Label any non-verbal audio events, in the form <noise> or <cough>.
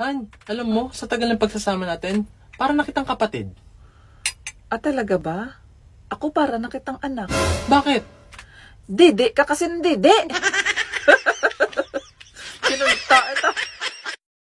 Han, alam mo, sa tagal ng pagsasama natin, para nakitang kapatid. Ah, talaga ba? Ako para nakitang anak. Bakit? Dede ka kasi ng dede. <laughs>